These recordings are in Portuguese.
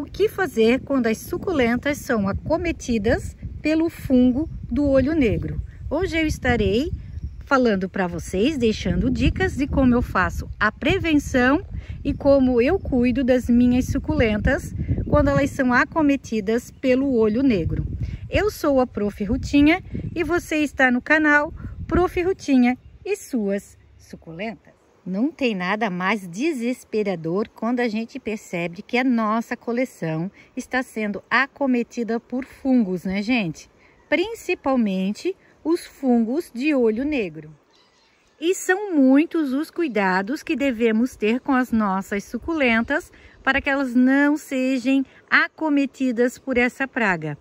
O que fazer quando as suculentas são acometidas pelo fungo do olho negro? Hoje eu estarei falando para vocês, deixando dicas de como eu faço a prevenção e como eu cuido das minhas suculentas quando elas são acometidas pelo olho negro. Eu sou a Prof. Rutinha e você está no canal Prof. Rutinha e suas suculentas. Não tem nada mais desesperador quando a gente percebe que a nossa coleção está sendo acometida por fungos, né, gente? Principalmente os fungos de olho negro. E são muitos os cuidados que devemos ter com as nossas suculentas para que elas não sejam acometidas por essa praga.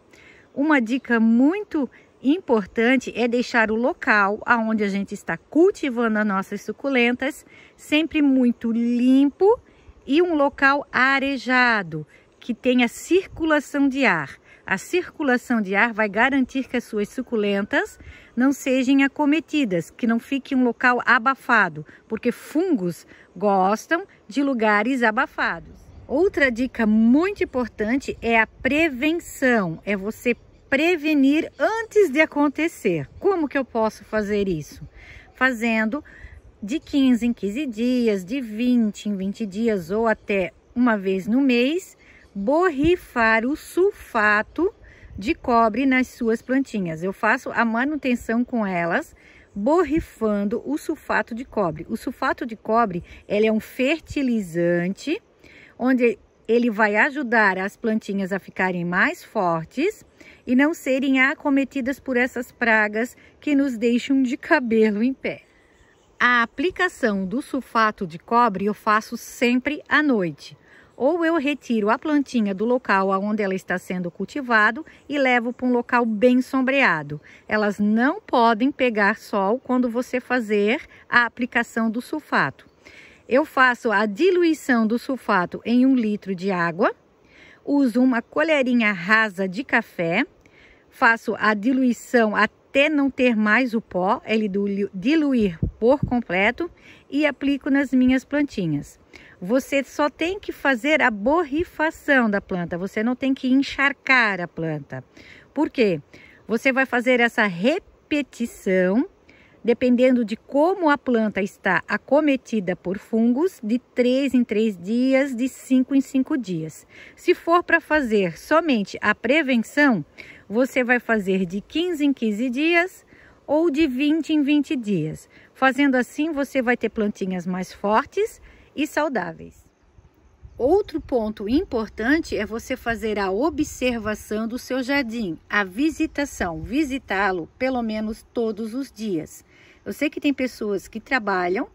Uma dica muito importante é deixar o local aonde a gente está cultivando as nossas suculentas sempre muito limpo e um local arejado, que tenha circulação de ar. A circulação de ar vai garantir que as suas suculentas não sejam acometidas, que não fique um local abafado, porque fungos gostam de lugares abafados. Outra dica muito importante é a prevenção, é você prevenir antes de acontecer. Como que eu posso fazer isso? Fazendo de 15 em 15 dias, de 20 em 20 dias ou até uma vez no mês, borrifar o sulfato de cobre nas suas plantinhas. Eu faço a manutenção com elas borrifando o sulfato de cobre. O sulfato de cobre, ele é um fertilizante onde ele vai ajudar as plantinhas a ficarem mais fortes e não serem acometidas por essas pragas que nos deixam de cabelo em pé. A aplicação do sulfato de cobre eu faço sempre à noite. Ou eu retiro a plantinha do local onde ela está sendo cultivado e levo para um local bem sombreado. Elas não podem pegar sol quando você fazer a aplicação do sulfato eu faço a diluição do sulfato em um litro de água, uso uma colherinha rasa de café, faço a diluição até não ter mais o pó, ele diluir por completo e aplico nas minhas plantinhas. Você só tem que fazer a borrifação da planta, você não tem que encharcar a planta. Por quê? Você vai fazer essa repetição dependendo de como a planta está acometida por fungos, de 3 em 3 dias, de 5 em 5 dias. Se for para fazer somente a prevenção, você vai fazer de 15 em 15 dias ou de 20 em 20 dias. Fazendo assim, você vai ter plantinhas mais fortes e saudáveis. Outro ponto importante é você fazer a observação do seu jardim, a visitação, visitá-lo pelo menos todos os dias. Eu sei que tem pessoas que trabalham,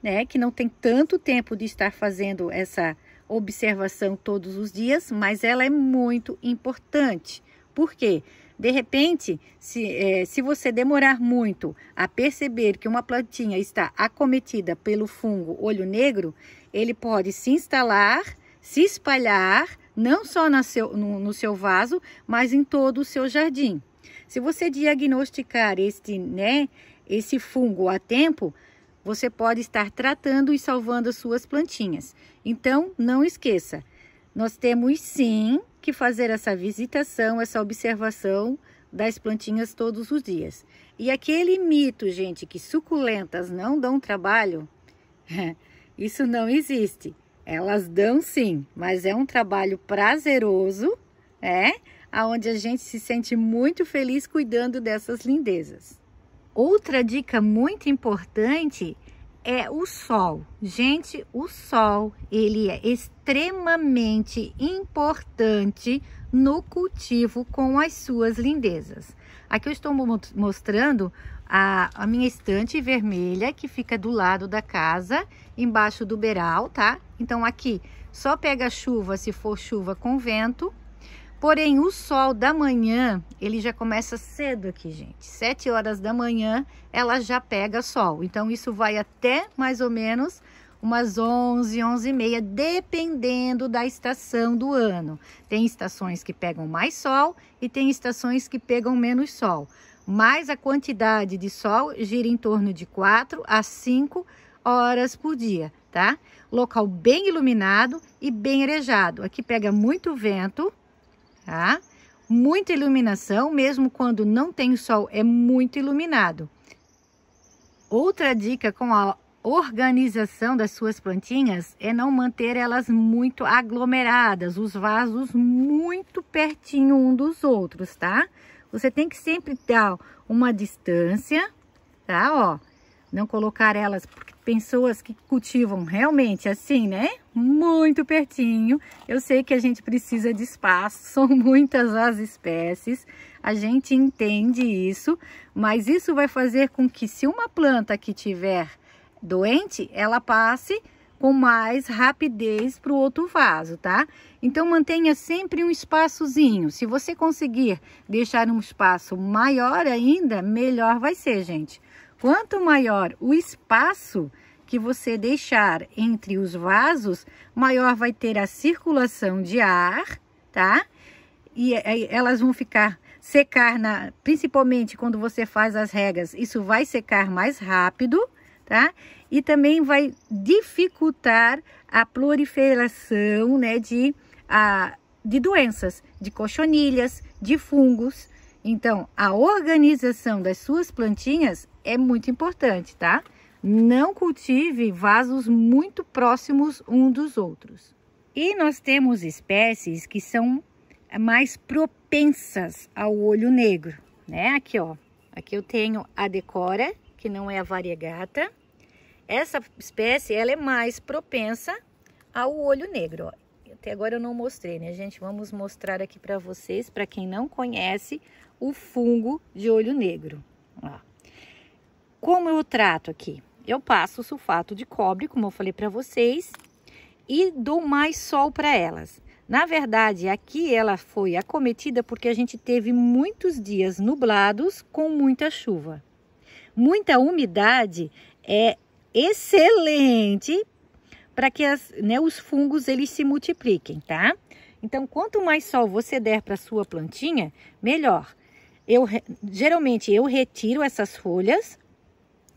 né, que não tem tanto tempo de estar fazendo essa observação todos os dias, mas ela é muito importante. Por quê? De repente, se, é, se você demorar muito a perceber que uma plantinha está acometida pelo fungo olho negro, ele pode se instalar, se espalhar, não só seu, no, no seu vaso, mas em todo o seu jardim. Se você diagnosticar este, né, esse fungo a tempo, você pode estar tratando e salvando as suas plantinhas. Então, não esqueça, nós temos sim que fazer essa visitação, essa observação das plantinhas todos os dias. E aquele mito, gente, que suculentas não dão trabalho, isso não existe. Elas dão sim, mas é um trabalho prazeroso, é, aonde a gente se sente muito feliz cuidando dessas lindezas. Outra dica muito importante é o sol. Gente, o sol, ele é extremamente importante no cultivo com as suas lindezas. Aqui eu estou mostrando a, a minha estante vermelha que fica do lado da casa, embaixo do beiral, tá? Então aqui só pega chuva se for chuva com vento Porém, o sol da manhã, ele já começa cedo aqui, gente. 7 horas da manhã, ela já pega sol. Então, isso vai até mais ou menos umas 11, 11 e meia, dependendo da estação do ano. Tem estações que pegam mais sol e tem estações que pegam menos sol. Mas a quantidade de sol gira em torno de 4 a 5 horas por dia, tá? Local bem iluminado e bem arejado. Aqui pega muito vento, tá? Muita iluminação, mesmo quando não tem sol, é muito iluminado. Outra dica com a organização das suas plantinhas é não manter elas muito aglomeradas, os vasos muito pertinho um dos outros, tá? Você tem que sempre dar uma distância, tá? Ó, não colocar elas, porque pessoas que cultivam realmente assim, né? Muito pertinho. Eu sei que a gente precisa de espaço, são muitas as espécies, a gente entende isso, mas isso vai fazer com que se uma planta que tiver doente, ela passe com mais rapidez para o outro vaso, tá? Então mantenha sempre um espaçozinho. Se você conseguir deixar um espaço maior ainda, melhor vai ser, gente. Quanto maior o espaço que você deixar entre os vasos, maior vai ter a circulação de ar, tá? É, e elas vão ficar secar na, principalmente quando você faz as regas, isso vai secar mais rápido, tá? E também vai dificultar a proliferação, né, de a, ah, de doenças, de cochonilhas, de fungos, então, a organização das suas plantinhas é muito importante, tá? Não cultive vasos muito próximos um dos outros. E nós temos espécies que são mais propensas ao olho negro, né? Aqui, ó. Aqui eu tenho a decora, que não é a variegata. Essa espécie, ela é mais propensa ao olho negro, ó até agora eu não mostrei, né, gente? Vamos mostrar aqui para vocês, para quem não conhece, o fungo de olho negro. Ó. Como eu trato aqui? Eu passo sulfato de cobre, como eu falei para vocês, e dou mais sol para elas. Na verdade, aqui ela foi acometida porque a gente teve muitos dias nublados com muita chuva. Muita umidade é excelente para que as, né, os fungos eles se multipliquem, tá? Então, quanto mais sol você der para sua plantinha, melhor. Eu geralmente eu retiro essas folhas,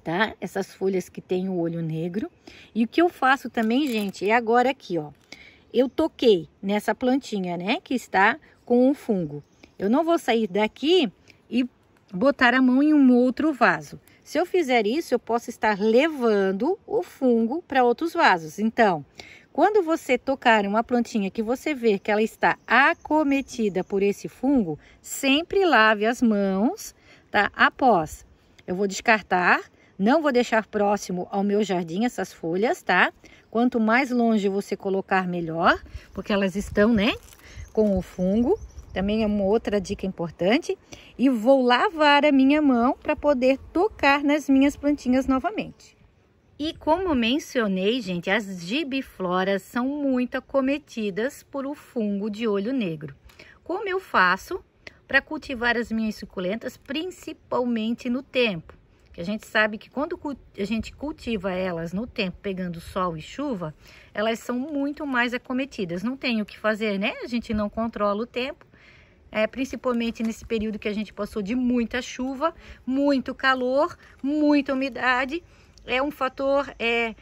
tá? Essas folhas que tem o olho negro. E o que eu faço também, gente, é agora aqui, ó. Eu toquei nessa plantinha, né, que está com um fungo. Eu não vou sair daqui e botar a mão em um outro vaso. Se eu fizer isso, eu posso estar levando o fungo para outros vasos. Então, quando você tocar uma plantinha que você vê que ela está acometida por esse fungo, sempre lave as mãos, tá? Após, eu vou descartar, não vou deixar próximo ao meu jardim essas folhas, tá? Quanto mais longe você colocar, melhor, porque elas estão, né, com o fungo também é uma outra dica importante. E vou lavar a minha mão para poder tocar nas minhas plantinhas novamente. E como mencionei, gente, as gibifloras são muito acometidas por o fungo de olho negro. Como eu faço para cultivar as minhas suculentas, principalmente no tempo? Que a gente sabe que quando a gente cultiva elas no tempo, pegando sol e chuva, elas são muito mais acometidas. Não tem o que fazer, né? A gente não controla o tempo, é, principalmente nesse período que a gente passou de muita chuva, muito calor, muita umidade, é um fator é,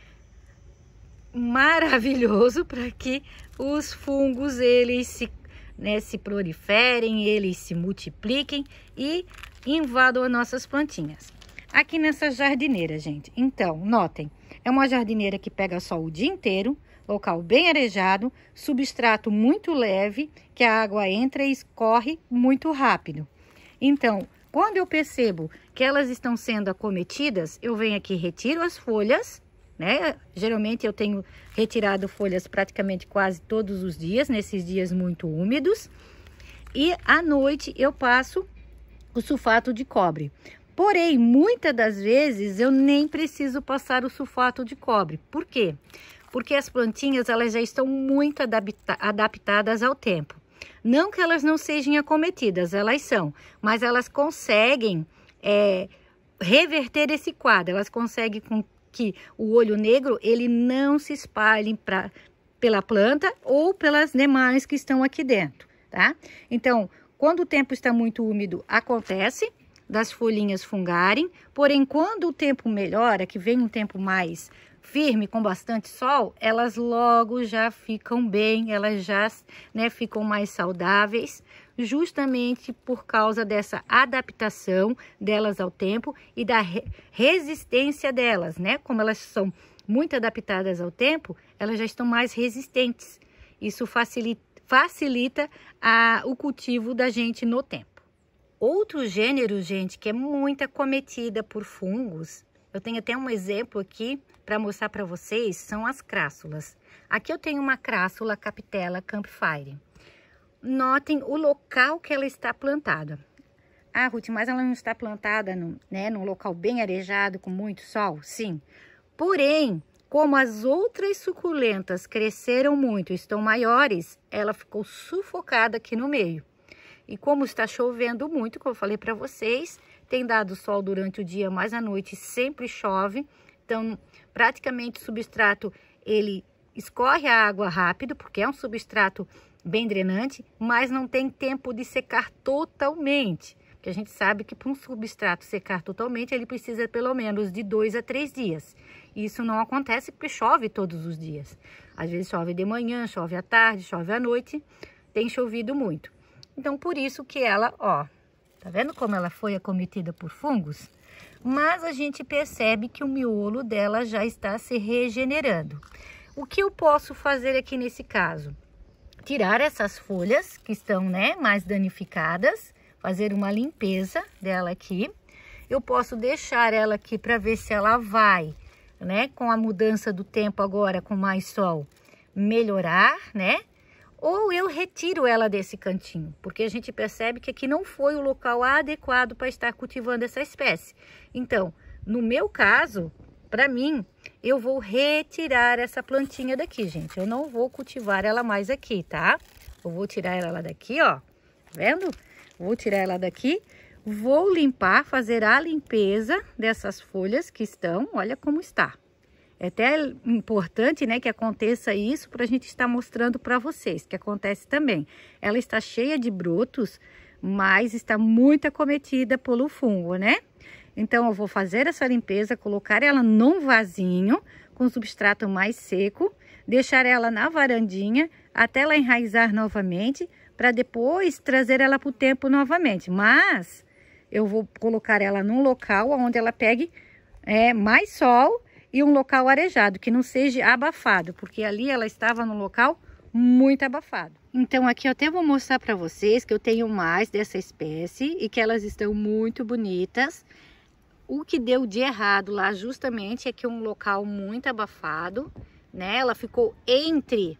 maravilhoso para que os fungos eles se, né, se proliferem, eles se multipliquem e invadam as nossas plantinhas. Aqui nessa jardineira, gente, então, notem, é uma jardineira que pega sol o dia inteiro, Local bem arejado, substrato muito leve, que a água entra e escorre muito rápido. Então, quando eu percebo que elas estão sendo acometidas, eu venho aqui, retiro as folhas, né? Geralmente eu tenho retirado folhas praticamente quase todos os dias, nesses dias muito úmidos. E à noite eu passo o sulfato de cobre. Porém, muitas das vezes eu nem preciso passar o sulfato de cobre. Por quê? porque as plantinhas elas já estão muito adapta adaptadas ao tempo. Não que elas não sejam acometidas, elas são, mas elas conseguem é, reverter esse quadro, elas conseguem com que o olho negro ele não se espalhe pra, pela planta ou pelas demais que estão aqui dentro, tá? Então, quando o tempo está muito úmido, acontece das folhinhas fungarem, porém, quando o tempo melhora, que vem um tempo mais firme, com bastante sol, elas logo já ficam bem, elas já né, ficam mais saudáveis, justamente por causa dessa adaptação delas ao tempo e da re resistência delas, né? Como elas são muito adaptadas ao tempo, elas já estão mais resistentes. Isso facilita, facilita a, o cultivo da gente no tempo. Outro gênero, gente, que é muito acometida por fungos eu tenho até um exemplo aqui para mostrar para vocês, são as crássulas. Aqui eu tenho uma crássula capitela Campfire. Notem o local que ela está plantada. Ah, Ruth, mas ela não está plantada no, né, num local bem arejado, com muito sol? Sim. Porém, como as outras suculentas cresceram muito e estão maiores, ela ficou sufocada aqui no meio. E como está chovendo muito, como eu falei para vocês, tem dado sol durante o dia, mas à noite sempre chove. Então, praticamente o substrato ele escorre a água rápido, porque é um substrato bem drenante, mas não tem tempo de secar totalmente. Porque a gente sabe que para um substrato secar totalmente, ele precisa pelo menos de dois a três dias. E isso não acontece porque chove todos os dias. Às vezes chove de manhã, chove à tarde, chove à noite. Tem chovido muito. Então, por isso que ela, ó, Tá vendo como ela foi acometida por fungos? Mas a gente percebe que o miolo dela já está se regenerando. O que eu posso fazer aqui nesse caso? Tirar essas folhas que estão né, mais danificadas, fazer uma limpeza dela aqui. Eu posso deixar ela aqui para ver se ela vai, né, com a mudança do tempo agora, com mais sol, melhorar, né? ou eu retiro ela desse cantinho, porque a gente percebe que aqui não foi o local adequado para estar cultivando essa espécie. Então, no meu caso, para mim, eu vou retirar essa plantinha daqui, gente. Eu não vou cultivar ela mais aqui, tá? Eu vou tirar ela daqui, ó. Tá vendo? Vou tirar ela daqui. Vou limpar, fazer a limpeza dessas folhas que estão. Olha como está. É até importante né, que aconteça isso para a gente estar mostrando para vocês, que acontece também. Ela está cheia de brotos, mas está muito acometida pelo fungo, né? Então, eu vou fazer essa limpeza, colocar ela num vasinho com substrato mais seco, deixar ela na varandinha até ela enraizar novamente, para depois trazer ela para o tempo novamente. Mas eu vou colocar ela num local onde ela pegue é, mais sol e um local arejado, que não seja abafado, porque ali ela estava no local muito abafado. Então aqui eu até vou mostrar para vocês que eu tenho mais dessa espécie e que elas estão muito bonitas. O que deu de errado lá justamente é que é um local muito abafado, né? Ela ficou entre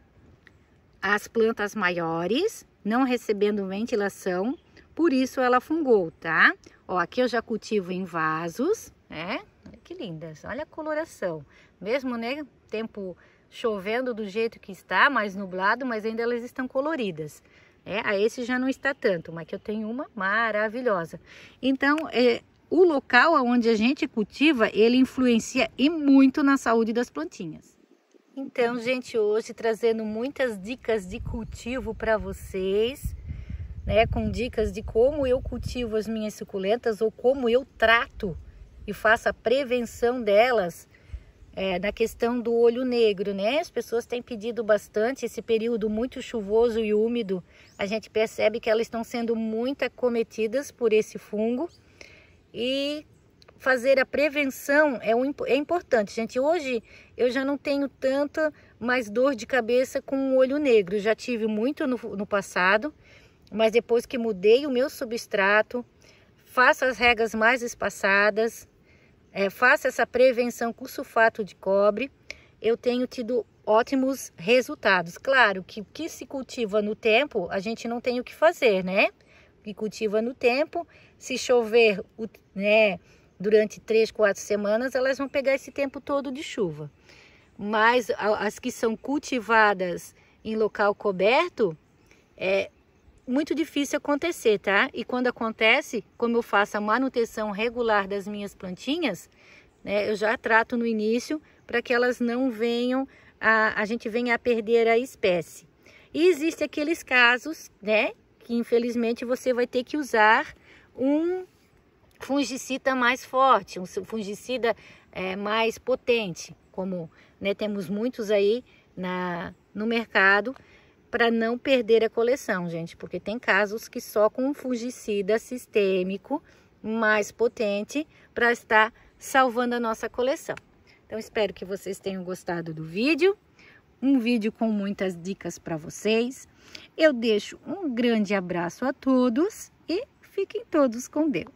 as plantas maiores, não recebendo ventilação, por isso ela fungou, tá? Ó, aqui eu já cultivo em vasos, né? que lindas. Olha a coloração. Mesmo, né, tempo chovendo do jeito que está, mais nublado, mas ainda elas estão coloridas. É, a esse já não está tanto, mas que eu tenho uma maravilhosa. Então, é, o local onde a gente cultiva, ele influencia e muito na saúde das plantinhas. Então, gente, hoje trazendo muitas dicas de cultivo para vocês, né, com dicas de como eu cultivo as minhas suculentas ou como eu trato e faça a prevenção delas é, na questão do olho negro, né? As pessoas têm pedido bastante esse período muito chuvoso e úmido. A gente percebe que elas estão sendo muito acometidas por esse fungo e fazer a prevenção é, um, é importante, gente. Hoje eu já não tenho tanta mais dor de cabeça com o olho negro. Já tive muito no, no passado, mas depois que mudei o meu substrato, faço as regas mais espaçadas, é, faça essa prevenção com sulfato de cobre, eu tenho tido ótimos resultados. Claro que o que se cultiva no tempo, a gente não tem o que fazer, né? O que cultiva no tempo, se chover né, durante três, quatro semanas, elas vão pegar esse tempo todo de chuva. Mas as que são cultivadas em local coberto, é, muito difícil acontecer, tá? E quando acontece, como eu faço a manutenção regular das minhas plantinhas, né, eu já trato no início para que elas não venham, a, a gente venha a perder a espécie. E aqueles casos, né, que infelizmente você vai ter que usar um fungicida mais forte, um fungicida é, mais potente, como né, temos muitos aí na, no mercado, para não perder a coleção, gente, porque tem casos que só com um fungicida sistêmico mais potente para estar salvando a nossa coleção. Então, espero que vocês tenham gostado do vídeo. Um vídeo com muitas dicas para vocês. Eu deixo um grande abraço a todos e fiquem todos com Deus.